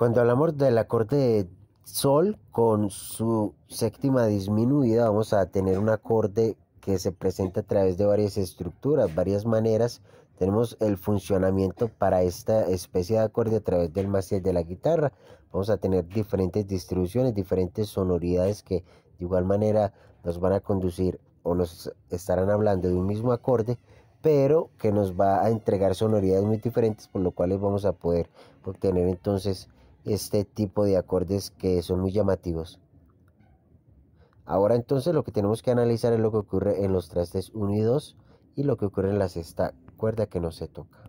Cuando hablamos del acorde sol con su séptima disminuida vamos a tener un acorde que se presenta a través de varias estructuras, varias maneras. Tenemos el funcionamiento para esta especie de acorde a través del mástil de la guitarra. Vamos a tener diferentes distribuciones, diferentes sonoridades que de igual manera nos van a conducir o nos estarán hablando de un mismo acorde, pero que nos va a entregar sonoridades muy diferentes, por lo cual vamos a poder obtener entonces este tipo de acordes que son muy llamativos. Ahora entonces lo que tenemos que analizar es lo que ocurre en los trastes 1 y 2 y lo que ocurre en la sexta cuerda que no se toca.